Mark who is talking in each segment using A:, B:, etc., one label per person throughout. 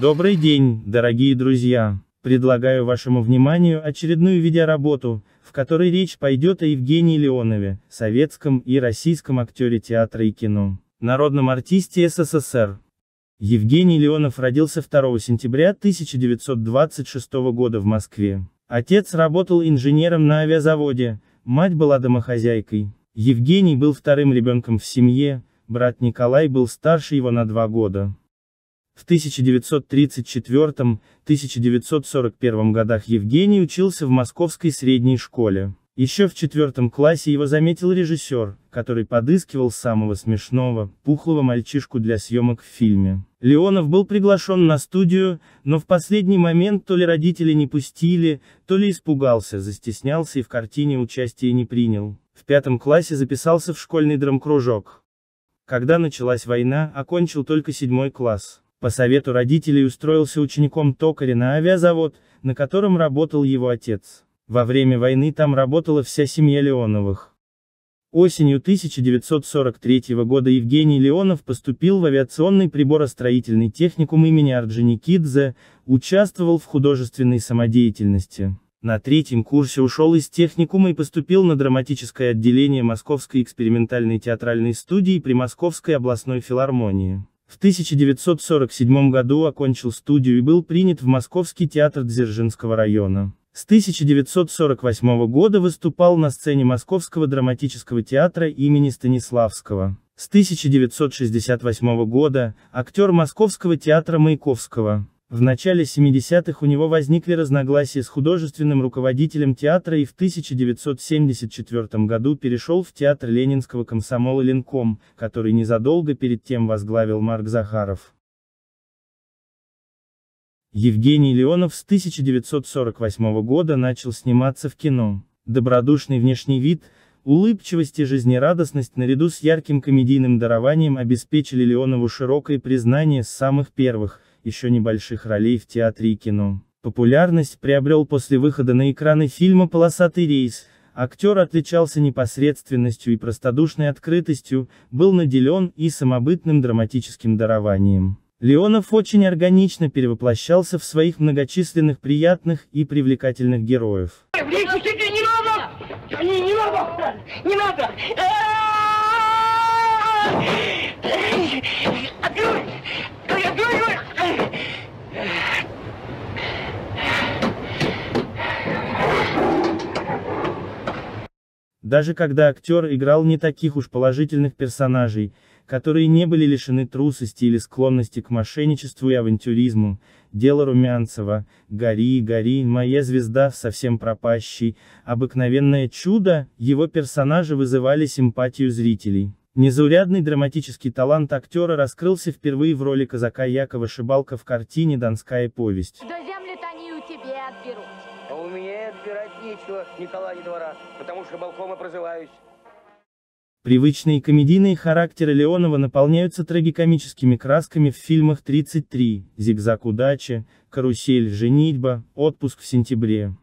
A: Добрый день, дорогие друзья! Предлагаю вашему вниманию очередную видеоработу, в которой речь пойдет о Евгении Леонове, советском и российском актере театра и кино, народном артисте СССР. Евгений Леонов родился 2 сентября 1926 года в Москве. Отец работал инженером на авиазаводе, мать была домохозяйкой. Евгений был вторым ребенком в семье, брат Николай был старше его на два года. В 1934-1941 годах Евгений учился в Московской средней школе. Еще в четвертом классе его заметил режиссер, который подыскивал самого смешного, пухлого мальчишку для съемок в фильме. Леонов был приглашен на студию, но в последний момент то ли родители не пустили, то ли испугался, застеснялся и в картине участие не принял. В пятом классе записался в школьный драмкружок. Когда началась война, окончил только седьмой класс. По совету родителей устроился учеником токаря на авиазавод, на котором работал его отец. Во время войны там работала вся семья Леоновых. Осенью 1943 года Евгений Леонов поступил в авиационный приборостроительный техникум имени Орджоникидзе, участвовал в художественной самодеятельности. На третьем курсе ушел из техникума и поступил на драматическое отделение Московской экспериментальной театральной студии при Московской областной филармонии. В 1947 году окончил студию и был принят в Московский театр Дзержинского района. С 1948 года выступал на сцене Московского драматического театра имени Станиславского. С 1968 года – актер Московского театра Маяковского. В начале 70-х у него возникли разногласия с художественным руководителем театра и в 1974 году перешел в театр ленинского комсомола Ленком, который незадолго перед тем возглавил Марк Захаров. Евгений Леонов с 1948 года начал сниматься в кино. Добродушный внешний вид, улыбчивость и жизнерадостность наряду с ярким комедийным дарованием обеспечили Леонову широкое признание с самых первых – еще небольших ролей в театре и кино. Популярность приобрел после выхода на экраны фильма «Полосатый рейс», актер отличался непосредственностью и простодушной открытостью, был наделен и самобытным драматическим дарованием. Леонов очень органично перевоплощался в своих многочисленных приятных и привлекательных героев. Ну не надо! Не, надо! даже когда актер играл не таких уж положительных персонажей, которые не были лишены трусости или склонности к мошенничеству и авантюризму, дело Румянцева, «Гори, гори, моя звезда, совсем пропащий», «Обыкновенное чудо», его персонажи вызывали симпатию зрителей. Незаурядный драматический талант актера раскрылся впервые в роли казака Якова Шибалка в картине «Донская повесть». приличного ни кола, ни двора, потому что балком и прозываюсь. Привычные комедийные характеры Леонова наполняются трагикомическими красками в фильмах «33», «Зигзаг удачи», «Карусель», «Женитьба», «Отпуск в сентябре».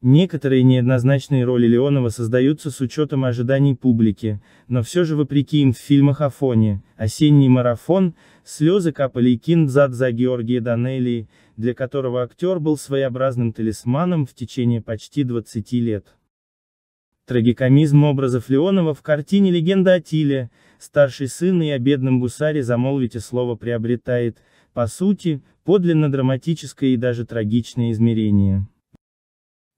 A: Некоторые неоднозначные роли Леонова создаются с учетом ожиданий публики, но все же вопреки им в фильмах Афоне, «Осенний марафон», Слезы капали и кинзад за Георгия Данелии, для которого актер был своеобразным талисманом в течение почти 20 лет. Трагикомизм образов Леонова в картине «Легенда о Тиле», старший сын и о бедном гусаре замолвите слово приобретает, по сути, подлинно драматическое и даже трагичное измерение.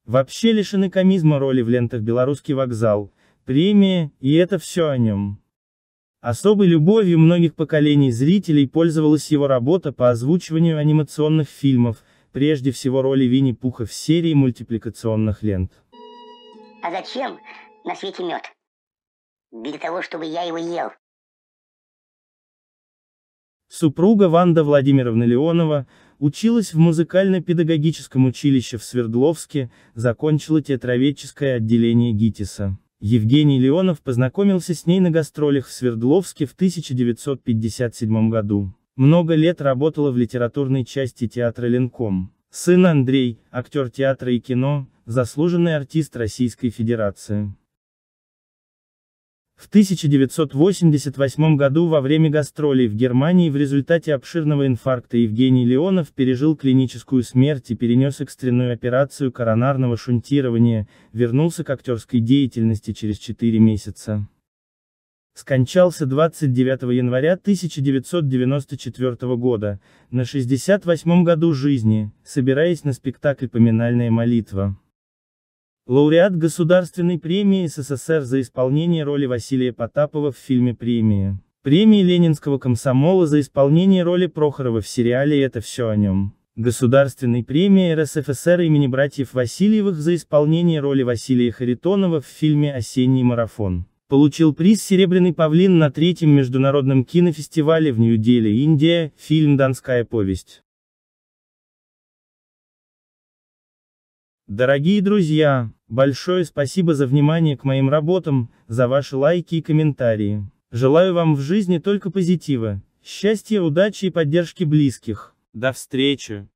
A: Вообще лишены комизма роли в лентах «Белорусский вокзал», «Премия» и это все о нем. Особой любовью многих поколений зрителей пользовалась его работа по озвучиванию анимационных фильмов, прежде всего роли Винни-Пуха в серии мультипликационных лент. А зачем на свете мед? Для того, чтобы я его ел. Супруга Ванда Владимировна Леонова училась в музыкально-педагогическом училище в Свердловске, закончила театроведческое отделение ГИТИСа. Евгений Леонов познакомился с ней на гастролях в Свердловске в 1957 году. Много лет работала в литературной части театра Ленком. Сын Андрей, актер театра и кино, заслуженный артист Российской Федерации. В 1988 году во время гастролей в Германии в результате обширного инфаркта Евгений Леонов пережил клиническую смерть и перенес экстренную операцию коронарного шунтирования, вернулся к актерской деятельности через 4 месяца. Скончался 29 января 1994 года, на 68 году жизни, собираясь на спектакль «Поминальная молитва». Лауреат Государственной премии СССР за исполнение роли Василия Потапова в фильме "Премия". Премии Ленинского комсомола за исполнение роли Прохорова в сериале «Это все о нем». Государственной премии РСФСР имени братьев Васильевых за исполнение роли Василия Харитонова в фильме «Осенний марафон». Получил приз «Серебряный павлин» на третьем международном кинофестивале в Нью-Дели, Индия, фильм «Донская повесть». Дорогие друзья, большое спасибо за внимание к моим работам, за ваши лайки и комментарии. Желаю вам в жизни только позитива, счастья, удачи и поддержки близких. До встречи!